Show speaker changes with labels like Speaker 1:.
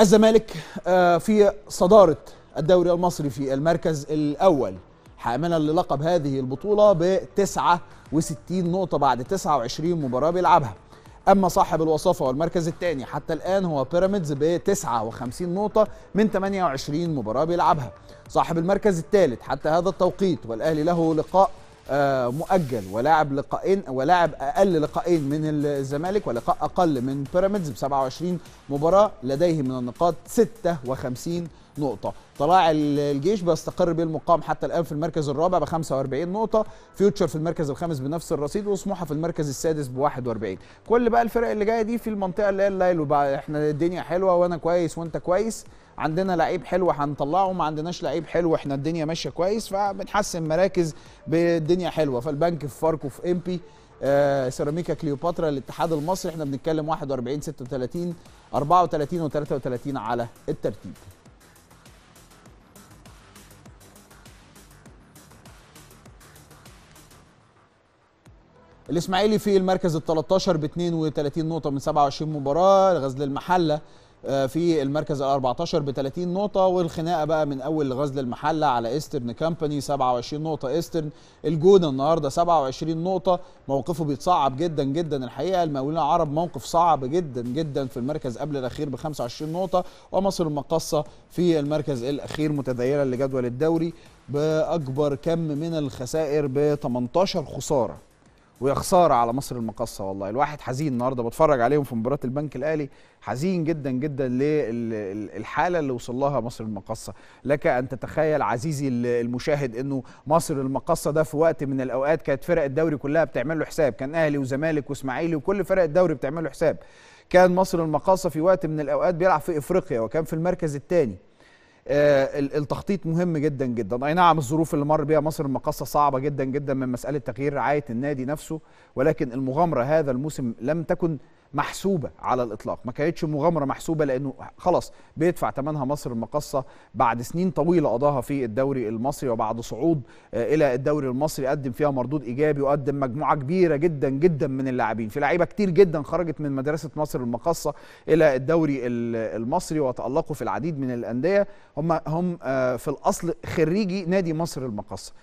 Speaker 1: الزمالك آه، في صدارة الدوري المصري في المركز الأول حاملا للقب هذه البطولة ب 69 نقطة بعد 29 مباراة بيلعبها أما صاحب الوصافة والمركز الثاني حتى الآن هو بيراميدز ب 59 نقطة من 28 مباراة بيلعبها صاحب المركز الثالث حتى هذا التوقيت والأهلي له لقاء آه، مؤجل ولاعب لقائين ولاعب اقل لقائين من الزمالك ولقاء اقل من بيراميدز ب 27 مباراه لديه من النقاط 56 نقطة طلائع الجيش بيستقر بيه المقام حتى الآن في المركز الرابع ب 45 نقطة فيوتشر في المركز الخامس بنفس الرصيد وسموحة في المركز السادس ب 41 كل بقى الفرق اللي جاية دي في المنطقة اللي هي الليل وبقى احنا الدنيا حلوة وأنا كويس وأنت كويس عندنا لعيب حلو هنطلعه ما عندناش لعيب حلو احنا الدنيا ماشيه كويس فبنحسن مراكز بالدنيا حلوه فالبنك في فاركو في امبي آه سيراميكا كليوباترا الاتحاد المصري احنا بنتكلم 41 36 34 و33 على الترتيب الاسماعيلي في المركز ال 13 ب 32 نقطه من 27 مباراه غزل المحله آه، في المركز ال 14 ب 30 نقطة والخناقة بقى من أول غزل المحلة على إيسترن كامباني 27 نقطة إيسترن الجونة النهاردة 27 نقطة موقفه بيتصعب جدا جدا الحقيقة المقاولين العرب موقف صعب جدا جدا في المركز قبل الأخير ب 25 نقطة ومصر المقاصة في المركز الأخير متذيلة لجدول الدوري بأكبر كم من الخسائر ب 18 خسارة ويا خساره على مصر المقصه والله الواحد حزين النهارده بتفرج عليهم في مباراه البنك الاهلي حزين جدا جدا للحاله اللي وصل لها مصر المقصه لك ان تتخيل عزيزي المشاهد انه مصر المقصه ده في وقت من الاوقات كانت فرق الدوري كلها بتعمل له حساب كان اهلي وزمالك واسماعيلي وكل فرق الدوري بتعمل له حساب كان مصر المقاصه في وقت من الاوقات بيلعب في افريقيا وكان في المركز الثاني آه، التخطيط مهم جدا جدا اي نعم الظروف اللي مر بيها مصر المقاصه صعبه جدا جدا من مساله تغيير رعايه النادي نفسه ولكن المغامره هذا الموسم لم تكن محسوبه على الاطلاق ما كانتش مغامره محسوبه لانه خلاص بيدفع ثمنها مصر المقصه بعد سنين طويله قضاها في الدوري المصري وبعد صعود آه، الى الدوري المصري قدم فيها مردود ايجابي وقدم مجموعه كبيره جدا جدا من اللاعبين في لعيبه كتير جدا خرجت من مدرسه مصر المقصه الى الدوري المصري وتالقوا في العديد من الانديه هم هم آه، في الاصل خريجي نادي مصر المقصه